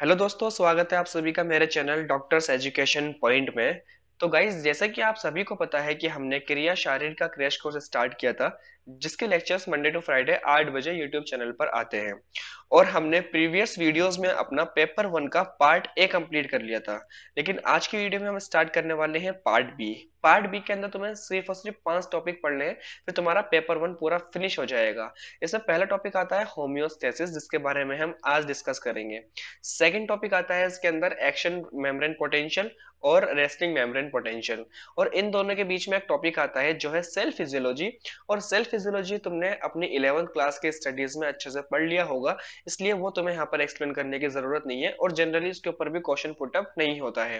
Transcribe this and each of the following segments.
hello दोस्तों स्वागत है आप सभी का मेरे चैनल डॉक्टर्स एजुकेशन पॉइंट में तो गाइज जैसा कि आप सभी को पता है कि हमने क्रिया शारीर का क्रैश कोर्स स्टार्ट किया था जिसके लेक्चर्स मंडे टू फ्राइडे आठ बजे यूट्यूब चैनल पर आते हैं और हमने प्रीवियस वीडियोस में अपना पेपर वन का पार्ट ए कंप्लीट कर लिया था लेकिन आज की वीडियो में हम स्टार्ट करने वाले हैं पार्ट बी पार्ट बी के अंदर तुम्हें सिर्फ और सिर्फ पांच टॉपिक पढ़ने हैं फिर तुम्हारा पेपर वन पूरा फिनिश हो जाएगा इसमें पहला टॉपिक आता है होम्योस्टेसिस जिसके बारे में हम आज डिस्कस करेंगे सेकेंड टॉपिक आता है इसके अंदर एक्शन मेम्ब्रेन पोटेंशियल और रेस्टिंग मेम्ब्रेन पोटेंशियल और इन दोनों के बीच में एक टॉपिक आता है जो है सेल्फ फिजियोलॉजी और सेल्फ फिजियोलॉजी तुमने अपनी इलेवंथ क्लास के स्टडीज में अच्छे से पढ़ लिया होगा इसलिए वो तुम्हें यहाँ पर एक्सप्लेन करने की जरूरत नहीं है और जनरली इसके ऊपर भी क्वेश्चन पुटअप नहीं होता है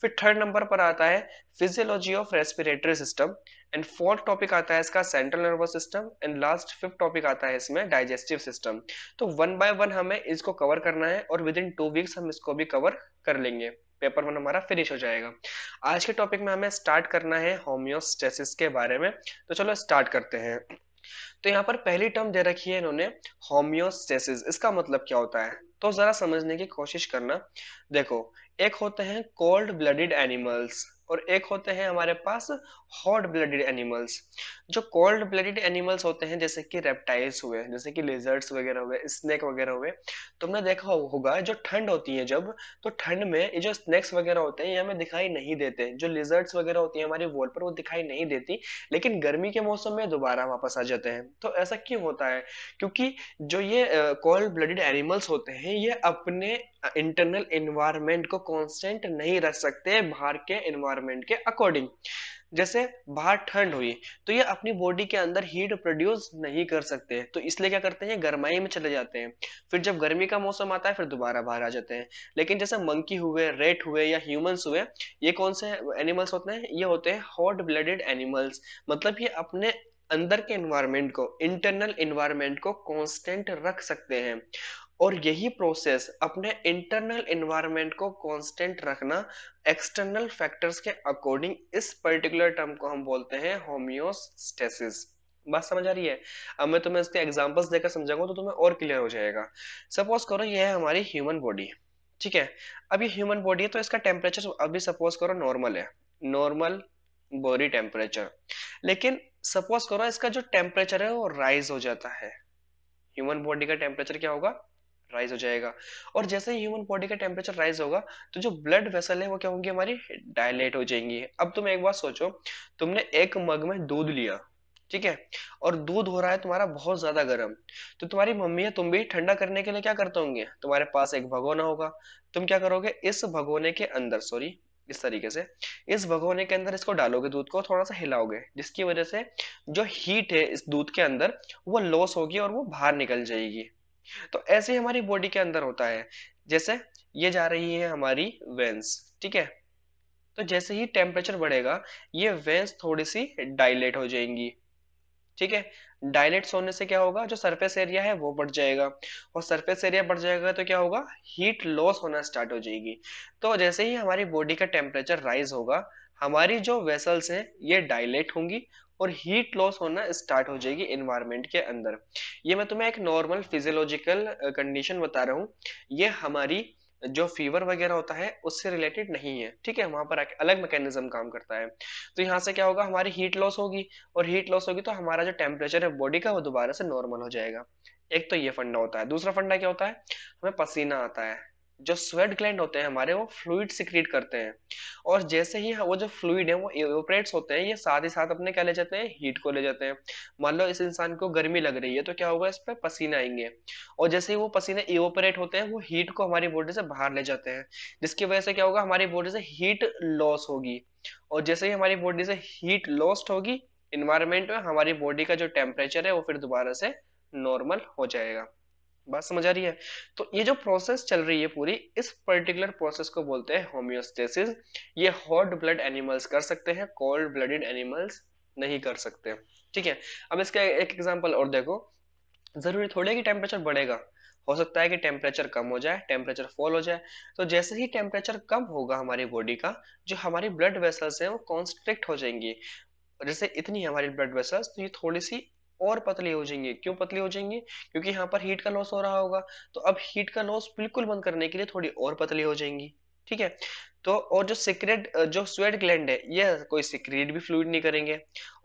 फिर थर्ड नंबर पर आता है physiology of respiratory system and fourth topic आता है इसका central nervous system and last fifth topic आता है इसमें डाइजेस्टिव सिस्टम तो वन बाय वन हमें इसको कवर करना है और विद इन टू वीक्स हम इसको भी कवर कर लेंगे पेपर वन हमारा फिनिश हो जाएगा आज के टॉपिक में हमें स्टार्ट करना है होम्योस्टेसिस के बारे में तो चलो स्टार्ट करते हैं तो यहाँ पर पहली टर्म दे रखी है इन्होंने होम्योस्टेसिस इसका मतलब क्या होता है तो जरा समझने की कोशिश करना देखो एक होते हैं कोल्ड ब्लडेड एनिमल्स और एक होते हैं हमारे पास हॉट ब्लडेड एनिमल्स जो कोल्ड ब्लडेड एनिमल्स होते हैं जैसे कि रेप्टाइल्स हुए जैसे कि लेजर्स वगैरह हुए स्नेक वगैरह हुए तुमने देखा होगा जो ठंड होती है जब तो ठंड में ये जो स्नेक्स वगैरह होते हैं ये हमें दिखाई नहीं देते जो लेजर्ट्स वगैरह होती है हमारी वॉल पर वो दिखाई नहीं देती लेकिन गर्मी के मौसम में दोबारा वापस आ जाते हैं तो ऐसा क्यों होता है क्योंकि जो ये कोल्ड ब्लडेड एनिमल्स होते हैं ये अपने इंटरनल इन्वायरमेंट को कॉन्स्टेंट नहीं रख सकते बाहर के इन्वायरमेंट के अकॉर्डिंग जैसे बाहर ठंड हुई तो ये अपनी बॉडी के अंदर हीट प्रोड्यूस नहीं कर सकते तो इसलिए क्या करते हैं गर्माई में चले जाते हैं फिर जब गर्मी का मौसम आता है फिर दोबारा बाहर आ जाते हैं लेकिन जैसे मंकी हुए रेट हुए या ह्यूमंस हुए ये कौन से एनिमल्स होते हैं ये होते हैं हॉट ब्लडेड एनिमल्स मतलब ये अपने अंदर के एनवायरमेंट को इंटरनल इन्वायरमेंट को कांस्टेंट रख सकते हैं और यही प्रोसेस अपने इंटरनल इन्वायरमेंट को कांस्टेंट रखना एक्सटर्नल फैक्टर्स के अकॉर्डिंग इस पर्टिकुलर टर्म को हम बोलते हैं होमियोस्टेसिस बात समझ आ रही है अब मैं तुम्हें इसके एग्जांपल्स देकर समझाऊंगा तो तुम्हें और क्लियर हो जाएगा सपोज करो यह है हमारी ह्यूमन बॉडी ठीक है अब ये ह्यूमन बॉडी है तो इसका टेम्परेचर तो अभी सपोज करो नॉर्मल है नॉर्मल बॉडी टेम्परेचर लेकिन सपोज करो इसका जो टेम्परेचर है वो राइज हो जाता है ह्यूमन बॉडी का टेम्परेचर क्या होगा राइज हो जाएगा और जैसे ही ह्यूमन बॉडी का टेम्परेचर राइज होगा तो जो ब्लड वेसल है वो क्या होंगी हमारी डायलेट हो जाएंगी अब तुम एक बात सोचो तुमने एक मग में दूध लिया ठीक है और दूध हो रहा है तुम्हारा बहुत ज्यादा गर्म तो तुम्हारी मम्मी है तुम भी ठंडा करने के लिए क्या करते होंगे तुम्हारे पास एक भगोना होगा तुम क्या करोगे इस भगोने के अंदर सॉरी इस तरीके से इस भगोने के अंदर इसको डालोगे दूध को थोड़ा सा हिलाओगे जिसकी वजह से जो हीट है इस दूध के अंदर वो लॉस होगी और वो बाहर निकल जाएगी तो ऐसे ही हमारी बॉडी के अंदर होता है जैसे ये जा रही है हमारी वेंस ठीक है तो जैसे ही टेम्परेचर बढ़ेगा ये वेंस थोड़ी सी डायलेट हो जाएंगी ठीक है डायलेट होने से क्या होगा जो सरफेस एरिया है वो बढ़ जाएगा और सरफेस एरिया बढ़ जाएगा तो क्या होगा हीट लॉस होना स्टार्ट हो जाएगी तो जैसे ही हमारी बॉडी का टेम्परेचर राइज होगा हमारी जो वेसल्स हैं ये डायलेट होंगी और हीट लॉस होना स्टार्ट हो जाएगी इन्वायरमेंट के अंदर ये मैं तुम्हें एक नॉर्मल फिजियोलॉजिकल कंडीशन बता रहा हूँ ये हमारी जो फीवर वगैरह होता है उससे रिलेटेड नहीं है ठीक है वहां पर अलग मैकेनिज्म काम करता है तो यहाँ से क्या होगा हमारी हीट लॉस होगी और हीट लॉस होगी तो हमारा जो टेम्परेचर है बॉडी का वो दोबारा से नॉर्मल हो जाएगा एक तो ये फंडा होता है दूसरा फंडा क्या होता है हमें पसीना आता है जो स्वेट ग्लैंड होते हैं हमारे वो फ्लूड सिक्रीट करते हैं और जैसे ही वो जो फ्लूड है वो एवोपरेट्स होते हैं ये साथ ही साथ अपने क्या ले जाते हैं हीट को ले जाते हैं मान लो इस इंसान को गर्मी लग रही है तो क्या होगा इस पर पसीने आएंगे और जैसे ही वो पसीने एवोपरेट होते हैं वो हीट को हमारी बॉडी से बाहर ले जाते हैं जिसकी वजह से क्या होगा हमारी बॉडी से हीट लॉस होगी और जैसे ही हमारी बॉडी से हीट लॉस्ट होगी इन्वायरमेंट में हमारी बॉडी का जो टेम्परेचर है वो फिर दोबारा से नॉर्मल हो जाएगा बात समझ आ रही है तो ये जो प्रोसेस चल रही है पूरी इस पर्टिकुलर प्रोसेस को बोलते हैं होम्योस्टेसिस ये हॉट ब्लड एनिमल्स कर सकते हैं कोल्ड ब्लडेड एनिमल्स नहीं कर सकते ठीक है अब इसका एक एग्जाम्पल और देखो जरूरी थोड़े कि टेम्परेचर बढ़ेगा हो सकता है कि टेम्परेचर कम हो जाए टेम्परेचर फॉल हो जाए तो जैसे ही टेम्परेचर कम होगा हमारी बॉडी का जो हमारी ब्लड वेसल्स हैं वो कॉन्स्ट्रिक्ट हो जाएंगी जैसे इतनी हमारी ब्लड वेसल्स तो ये थोड़ी सी और पतले हो जाएंगे क्यों पतले हो जाएंगे क्योंकि यहाँ पर हीट का लॉस हो रहा होगा तो अब हीट का लॉस बिल्कुल बंद करने के लिए थोड़ी और पतली हो जाएंगी ठीक है तो और जो सिक्रेट जो स्वेट ग्लैंड है ये कोई सिक्रेट भी फ्लूड नहीं करेंगे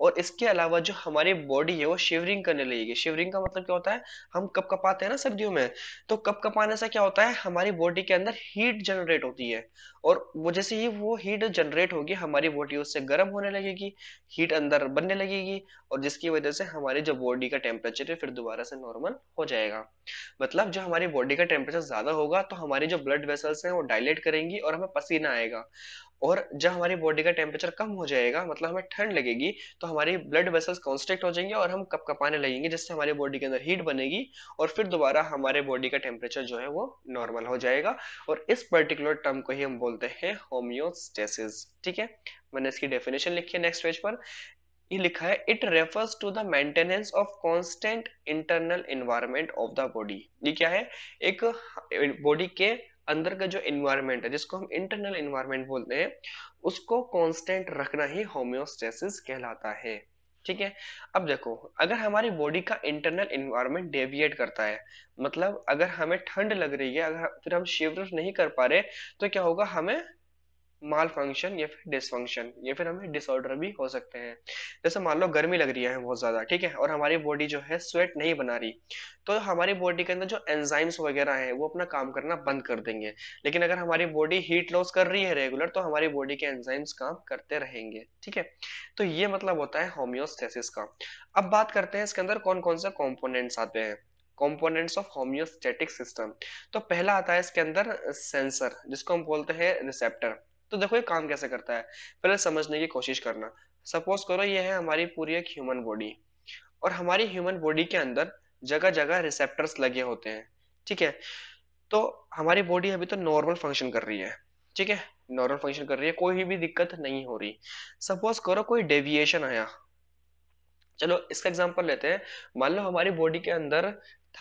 और इसके अलावा जो हमारी बॉडी है वो शिवरिंग करने लगेगी शिवरिंग का मतलब क्या होता है हम कप कपाते हैं ना सर्दियों में तो कप कपाने से क्या होता है हमारी बॉडी के अंदर हीट जनरेट होती है और वो जैसे ही वो हीट जनरेट होगी हमारी बॉडी उससे गर्म होने लगेगी हीट अंदर बनने लगेगी और जिसकी वजह से हमारी जो बॉडी का टेम्परेचर है फिर दोबारा से नॉर्मल हो जाएगा मतलब जो हमारी बॉडी का टेम्परेचर ज्यादा होगा तो हमारी जो ब्लड वेसल्स हैं वो डायलेट करेंगी और हमें पसीना आएगा और जब हमारी बॉडी का टेम्परेचर कम हो जाएगा मतलब हमें ठंड लगेगी तो हमारी ब्लड वेसल्स कॉन्स्ट्रिक्ट हो जाएंगे और हम कप कपाने लगेंगे जिससे हमारी बॉडी के अंदर हीट बनेगी और फिर दोबारा हमारे बॉडी का टेम्परेचर जो है वो नॉर्मल हो जाएगा और इस पर्टिकुलर टर्म को ही हम बोलते हैं होम्योस्टेसिस ठीक है मैंने इसकी डेफिनेशन लिखी है नेक्स्ट पेज पर ये लिखा है it refers to the maintenance of constant internal environment of the body ये क्या है एक बॉडी के अंदर का जो एनवायरमेंट है जिसको हम इंटरनल एनवायरमेंट बोलते हैं उसको कांस्टेंट रखना ही होम्योस्टेसिस कहलाता है ठीक है अब देखो अगर हमारी बॉडी का इंटरनल इन्वायरमेंट डेविएट करता है मतलब अगर हमें ठंड लग रही है अगर फिर हम शिवर नहीं कर पा रहे तो क्या होगा हमें माल फंक्शन या फिर डिसफंक्शन या फिर हमें डिसऑर्डर भी हो सकते हैं जैसे मान लो गर्मी लग रही है बहुत ज़्यादा ठीक है और हमारी बॉडी जो है स्वेट नहीं बना रही तो हमारी बॉडी के अंदर जो एंजाइम्स वगैरह हैं वो अपना काम करना बंद कर देंगे लेकिन अगर हमारी बॉडी हीट लॉस कर रही है रेगुलर तो हमारी बॉडी के एंजाइम्स काम करते रहेंगे ठीक है तो ये मतलब होता है होम्योस्थेसिस का अब बात करते हैं इसके अंदर कौन कौन से कॉम्पोनेंट्स आते हैं कंपोनेंट्स ऑफ होम्योस्टेटिक सिस्टम तो पहला आता है इसके अंदर सेंसर जिसको हम बोलते हैं रिसेप्टर तो देखो ये काम कैसे करता है पहले समझने की कोशिश करना सपोज करो ये है हमारी पूरी एक ह्यूमन बॉडी और हमारी ह्यूमन बॉडी के अंदर जगह जगह रिसेप्टर्स लगे होते हैं ठीक है तो हमारी बॉडी अभी तो नॉर्मल फंक्शन कर रही है ठीक है नॉर्मल फंक्शन कर रही है कोई भी दिक्कत नहीं हो रही सपोज करो कोई डेविएशन आया चलो इसका एग्जांपल लेते हैं मान लो हमारी बॉडी के अंदर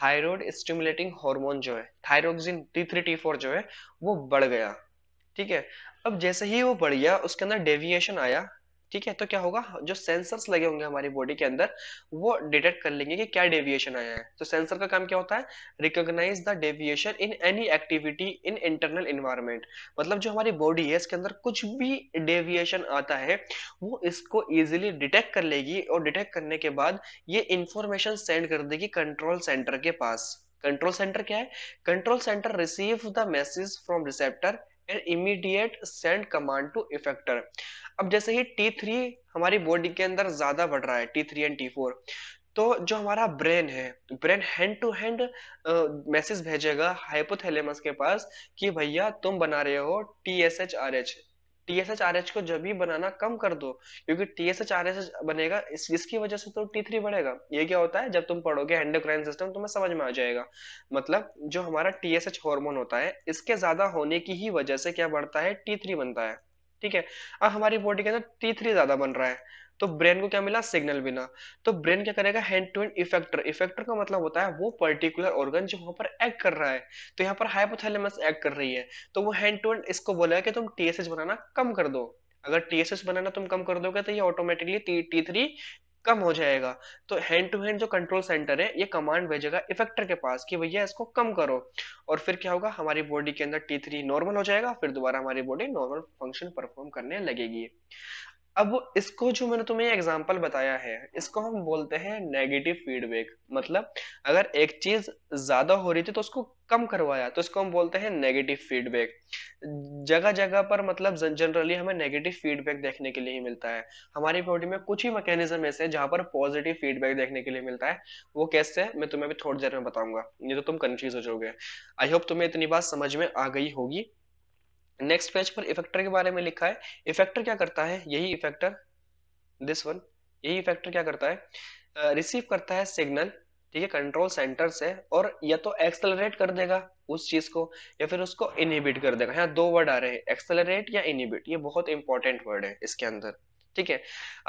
थायराइड स्टिमुलेटिंग हार्मोन जो है thyroxine T three T four जो है वो बढ़ गया ठीक है अब जैसे ही वो बढ़ गया उसके अंदर डेविएशन आया ठीक है तो क्या होगा जो सेंसर्स लगे होंगे हमारी बॉडी के अंदर वो डिटेक्ट कर लेंगे कि क्या डेविएशन आया है तो सेंसर का काम क्या होता है recognise the deviation in any activity in internal environment मतलब जो हमारी बॉडी है इसके अंदर कुछ भी डेविएशन आता है वो इसको इजिली डिटेक्ट कर लेगी और डिटेक्ट करने के बाद ये इंफॉर्मेशन सेंड कर देगी कंट्रोल सेंटर के पास कंट्रोल सेंटर क्या है control centre receive the message from receptor and immediate send command to effector अब जैसे ही टी थ्री हमारी बॉडी के अंदर ज्यादा बढ़ रहा है T three and T four तो जो हमारा ब्रेन है brain hand to hand message भेजेगा हाइपोथैलेमस के पास कि भैया तुम बना रहे हो T S H R H TSHRH को जब भी बनाना कम कर दो क्योंकि टीएसएचआरएच बनेगा इस इसकी वजह से तो टी थ्री बढ़ेगा ये क्या होता है जब तुम पढ़ोगे एंडोक्राइन सिस्टम तुम्हें समझ में आ जाएगा मतलब जो हमारा टीएसएच हार्मोन होता है इसके ज्यादा होने की ही वजह से क्या बढ़ता है टी थ्री बनता है ठीक है अब हमारी बॉडी के अंदर टी थ्री ज्यादा बन रहा है तो ब्रेन को क्या मिला सिग्नल मिला तो ब्रेन क्या करेगा hand to hand effector effector का मतलब होता है वो पर्टिकुलर ऑर्गन जो वहां पर एक्ट कर रहा है तो यहाँ पर हाइपोथैलेमस एक्ट कर रही है तो वो हैंड टू हैंड इसको बोलेगा कि तुम टीएसएच बनाना कम कर दो अगर टीएसएच बनाना तुम कम कर दोगे तो ये ऑटोमेटिकली टी थ्री कम हो जाएगा तो हैंड टू हैंड जो कंट्रोल सेंटर है ये कमांड भेजेगा इफेक्टर के पास कि भैया इसको कम करो और फिर क्या होगा हमारी बॉडी के अंदर टी थ्री नॉर्मल हो जाएगा फिर दोबारा हमारी बॉडी नॉर्मल फंक्शन परफॉर्म करने लगेगी अब इसको जो मैंने तुम्हें एग्जाम्पल बताया है इसको हम बोलते हैं नेगेटिव फीडबैक मतलब अगर एक चीज ज्यादा हो रही थी तो उसको कम करवाया तो इसको हम बोलते हैं नेगेटिव फीडबैक जगह जगह पर मतलब जनरली हमें नेगेटिव फीडबैक देखने के लिए ही मिलता है हमारी बॉडी में कुछ ही मैकेनिज्म ऐसे हैं जहां पर पॉजिटिव फीडबैक देखने के लिए मिलता है वो कैसे मैं तुम्हें अभी थोड़ी देर में बताऊंगा नहीं तो तुम कंफ्यूज हो जाओगे आई होप तुम्हें इतनी बात समझ में आ गई होगी नेक्स्ट पेज पर इफेक्टर के बारे में लिखा है इफेक्टर क्या करता है यही इफेक्टर दिस वन यही इफेक्टर क्या करता है रिसीव uh, करता है सिग्नल ठीक है कंट्रोल सेंटर से और या तो एक्सेलरेट कर देगा उस चीज को या फिर उसको इनहिबिट कर देगा यहाँ दो वर्ड आ रहे हैं एक्सेलरेट या इनहिबिट ये बहुत इंपॉर्टेंट वर्ड है इसके अंदर ठीक है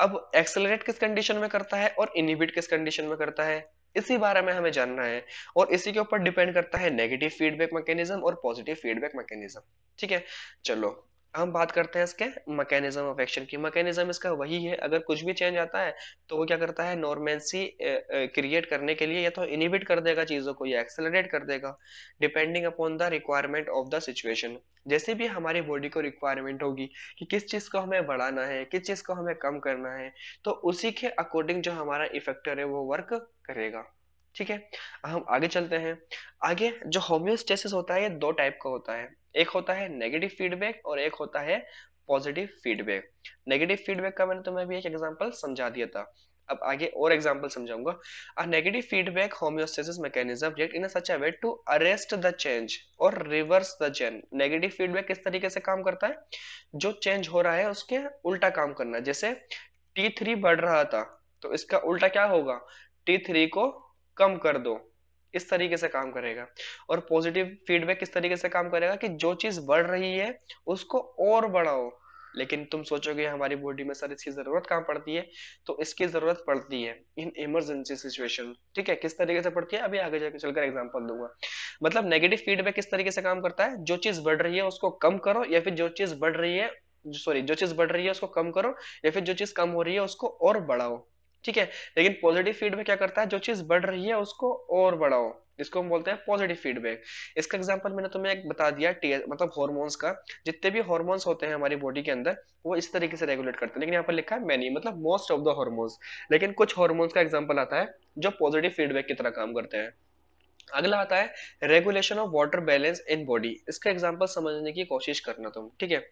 अब एक्सेलरेट किस कंडीशन में करता है और इनहिबिट किस कंडीशन में करता है इसी बारे में हमें जानना है और इसी के ऊपर डिपेंड करता है नेगेटिव फीडबैक मैकेनिज्म और पॉजिटिव फीडबैक मैकेनिज्म ठीक है चलो हम बात करते हैं इसके मैकेनिज्म ऑफ एक्शन की मैकेनिज्म इसका वही है अगर कुछ भी चेंज आता है तो वो क्या करता है नॉर्मेंसी क्रिएट करने के लिए या तो इनिबिट कर देगा चीज़ों को या एक्सेलरेट कर देगा depending upon the requirement of the situation जैसे भी हमारी बॉडी को रिक्वायरमेंट होगी कि किस चीज़ को हमें बढ़ाना है किस चीज़ को हमें कम करना है तो उसी के अकॉर्डिंग जो हमारा इफेक्टर है वो वर्क करेगा ठीक है हम आगे चलते हैं आगे जो होम्योस्टेसिस होता है ये दो टाइप का होता है एक होता है नेगेटिव फीडबैक और एक होता है पॉजिटिव फीडबैक नेगेटिव फीडबैक का मैंने तुम्हें अभी एक एग्जांपल समझा दिया था अब आगे और एग्जांपल समझाऊंगा a negative feedback homeostasis mechanism react in such a way to arrest the change और reverse the change negative feedback किस तरीके से काम करता है जो चेंज हो रहा है उसके उल्टा काम करना जैसे T3 बढ़ रहा था तो इसका उल्टा क्या होगा T3 को कम कर दो इस तरीके से काम करेगा और पॉजिटिव फीडबैक किस तरीके से काम करेगा कि जो चीज बढ़ रही है उसको और बढ़ाओ लेकिन तुम सोचोगे हमारी बॉडी में सर इसकी जरूरत कहाँ पड़ती है तो इसकी जरूरत पड़ती है इन इमरजेंसी सिचुएशन ठीक है किस तरीके से पड़ती है अभी आगे जाके चलकर एग्जाम्पल दूंगा मतलब नेगेटिव फीडबैक किस तरीके से काम करता है जो चीज बढ़ रही है उसको कम करो या फिर जो चीज बढ़ रही है सॉरी जो चीज बढ़ रही है उसको कम करो या फिर जो चीज कम हो रही है उसको और बढ़ाओ ठीक है लेकिन पॉजिटिव फीडबैक क्या करता है जो चीज बढ़ रही है उसको और बढ़ाओ इसको हम बोलते हैं पॉजिटिव फीडबैक इसका एग्जांपल मैंने तुम्हें एक बता दिया मतलब हॉर्मोन्स का जितने भी हॉर्मोन्स होते हैं हमारी बॉडी के अंदर वो इस तरीके से रेगुलेट करते हैं लेकिन यहाँ पर लिखा है मैनी मतलब मोस्ट ऑफ द हॉर्मोन्स लेकिन कुछ हॉर्मोन्स का एग्जाम्पल आता है जो पॉजिटिव फीडबैक की तरह काम करते हैं अगला आता है regulation of water balance in body इसका एग्जाम्पल समझने की कोशिश करना तुम ठीक है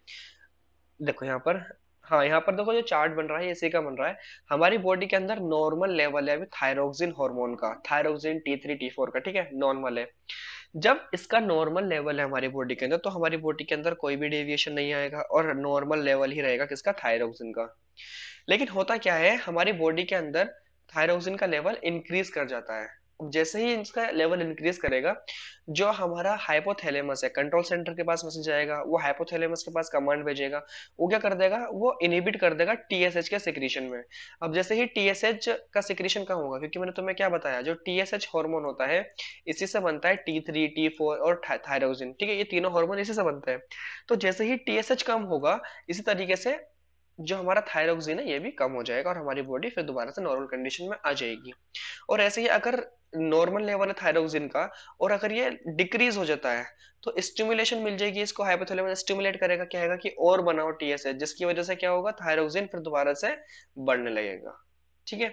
देखो यहाँ पर हाँ यहाँ पर देखो जो चार्ट बन रहा है इसी का बन रहा है हमारी बॉडी के अंदर नॉर्मल लेवल है अभी थायरोक्सिन हार्मोन का thyroxine T three T four का ठीक है नॉर्मल है जब इसका नॉर्मल लेवल है हमारी बॉडी के अंदर तो हमारी बॉडी के अंदर कोई भी डेविएशन नहीं आएगा और नॉर्मल लेवल ही रहेगा किसका थायरोक्सिन का लेकिन होता क्या है हमारी बॉडी के अंदर थायरोक्सिन का लेवल इंक्रीज कर जाता है जैसे ही इसका लेवल इंक्रीज करेगा जो हमारा हाइपोथैलेमस है कंट्रोल सेंटर के पास मैसेज आएगा वो हाइपोथैलेमस के पास कमांड भेजेगा वो क्या कर देगा वो इनहिबिट कर देगा टीएसएच के सिक्रीशन में अब जैसे ही टीएसएच का सिक्रीशन कम होगा क्योंकि मैंने तुम्हें क्या बताया जो टीएसएच हार्मोन होता है इसी से बनता है टी थ्री टी फोर और थायरोजिन ठीक है ये तीनों हॉर्मोन इसी से बनते हैं तो जैसे ही टीएसएच कम होगा इसी तरीके से जो हमारा थायरोक्सिन है ये भी कम हो जाएगा और हमारी बॉडी फिर दोबारा से नॉर्मल कंडीशन में आ जाएगी और ऐसे ही अगर नॉर्मल लेवल है थायरोक्सिन का और अगर ये डिक्रीज हो जाता है तो स्टिमुलेशन मिल जाएगी इसको हाइपोथैलेमस स्टिमुलेट करेगा क्या है कि और बनाओ टीएसएच जिसकी वजह से क्या होगा थायरोक्सिन फिर दोबारा से बढ़ने लगेगा ठीक है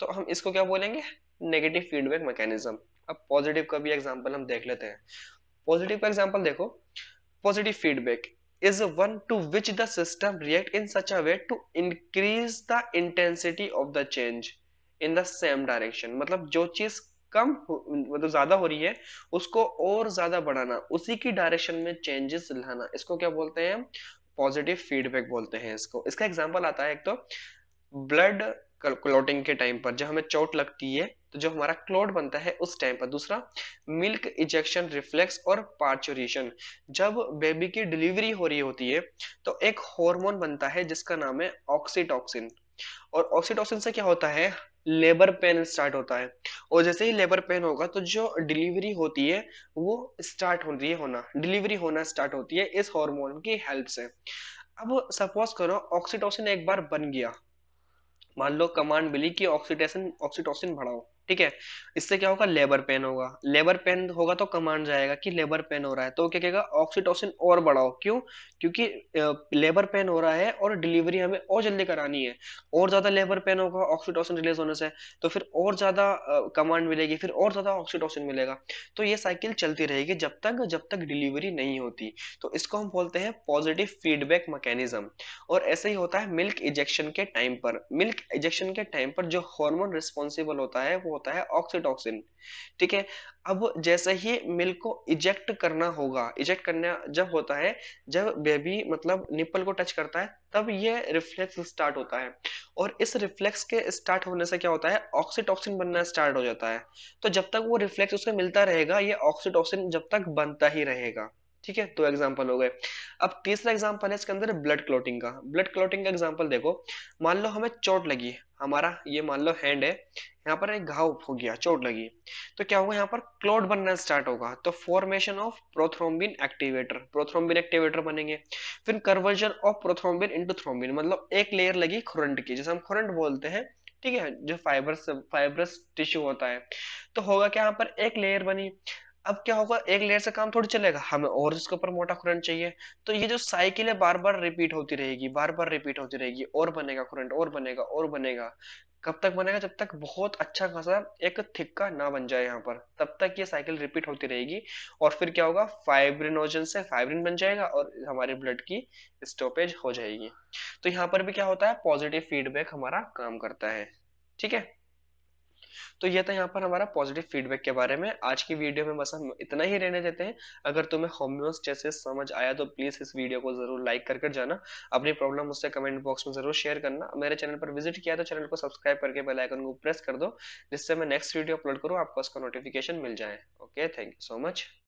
तो हम इसको क्या बोलेंगे नेगेटिव फीडबैक मैकेनिज्म अब पॉजिटिव का भी एग्जाम्पल हम देख लेते हैं पॉजिटिव का एग्जाम्पल देखो positive feedback is one to which the system react in such a way to increase the intensity of the change in the same direction मतलब जो चीज कम मतलब ज्यादा हो रही है उसको और ज्यादा बढ़ाना उसी की डायरेक्शन में चेंजेस लाना इसको क्या बोलते हैं पॉजिटिव फीडबैक बोलते हैं इसको इसका एग्जाम्पल आता है एक तो ब्लड क्लोटिंग के टाइम पर जब हमें चोट लगती है तो जो हमारा क्लोट बनता है उस टाइम पर दूसरा मिल्क इजेक्शन रिफ्लेक्स और पार्चुरेशन जब बेबी की डिलीवरी हो रही होती है तो एक हार्मोन बनता है जिसका नाम है ऑक्सीटॉक्सिन और ऑक्सीटॉक्सिन से क्या होता है लेबर पेन स्टार्ट होता है और जैसे ही लेबर पेन होगा तो जो डिलीवरी होती है वो स्टार्ट होती है होना डिलीवरी होना स्टार्ट होती है इस हार्मोन की हेल्प से अब सपोज करो ऑक्सीटोसिन एक बार बन गया मान लो कमांड मिली कि ऑक्सीटेशन ऑक्सीटोसिन बढ़ाओ ठीक है इससे क्या होगा लेबर पेन होगा लेबर पेन होगा तो कमांड जाएगा कि लेबर पेन हो रहा है तो क्या कहेगा ऑक्सीटोसिन और बढ़ाओ क्यों क्योंकि लेबर पेन हो रहा है और डिलीवरी हमें और जल्दी करानी है और ज्यादा लेबर पेन होगा ऑक्सीटोसिन रिलीज होने से तो फिर और ज्यादा कमांड मिलेगी फिर और ज्यादा ऑक्सीटोसिन मिलेगा तो ये साइकिल चलती रहेगी जब तक जब तक डिलीवरी नहीं होती तो इसको हम बोलते हैं पॉजिटिव फीडबैक मैकेनिज्म और ऐसे ही होता है मिल्क इजेक्शन के टाइम पर मिल्क इजेक्शन के टाइम पर जो हॉर्मोन रिस्पॉन्सिबल होता है वो होता है ऑक्सीटॉक्सिन ठीक है अब जैसे ही मिल्क को इजेक्ट करना होगा इजेक्ट करना जब होता है जब बेबी मतलब निप्पल को टच करता है तब ये रिफ्लेक्स स्टार्ट होता है और इस रिफ्लेक्स के स्टार्ट होने से क्या होता है ऑक्सीटॉक्सिन बनना स्टार्ट हो जाता है तो जब तक वो रिफ्लेक्स उसको मिलता रहेगा ये ऑक्सीटॉक्सिन जब तक बनता ही रहेगा ठीक है दो एग्जाम्पल हो गए अब तीसरा एग्जाम्पल है इसके अंदर ब्लड क्लोटिंग का ब्लड क्लोटिंग का एग्जाम्पल देखो मान लो हमें चोट लगी हमारा ये मान लो हैंड है यहाँ पर एक घाव हो गया चोट लगी तो क्या होगा यहाँ पर क्लोट बनना स्टार्ट होगा तो formation of prothrombin activator prothrombin activator बनेंगे फिर conversion of prothrombin into thrombin मतलब एक लेयर लगी खुरंट की जैसे हम खुरंट बोलते हैं ठीक है जो फाइबर फाइबरस टिश्यू होता है तो होगा क्या यहाँ पर एक लेयर बनी अब क्या होगा एक लेयर से काम थोड़ी चलेगा हमें और इसके ऊपर मोटा खुरंट चाहिए तो ये जो साइकिल है बार बार रिपीट होती रहेगी बार बार रिपीट होती रहेगी और बनेगा खुरंट और बनेगा और बनेगा कब तक बनेगा जब तक बहुत अच्छा खासा एक थिक्का ना बन जाए यहाँ पर तब तक ये साइकिल रिपीट होती रहेगी और फिर क्या होगा फाइब्रिनोजन से फाइब्रिन बन जाएगा और हमारे ब्लड की स्टॉपेज हो जाएगी तो यहाँ पर भी क्या होता है पॉजिटिव फीडबैक हमारा काम करता है ठीक है तो यह था यहाँ पर हमारा पॉजिटिव फीडबैक के बारे में आज की वीडियो में बस हम इतना ही रहने देते हैं अगर तुम्हें होम्योस्टेसिस समझ आया तो प्लीज इस वीडियो को जरूर लाइक कर कर जाना अपनी प्रॉब्लम मुझसे कमेंट बॉक्स में जरूर शेयर करना मेरे चैनल पर विजिट किया तो चैनल को सब्सक्राइब करके बेलाइकन को प्रेस कर दो जिससे मैं नेक्स्ट वीडियो अपलोड करूँ आपको उसका नोटिफिकेशन मिल जाए okay thank you so much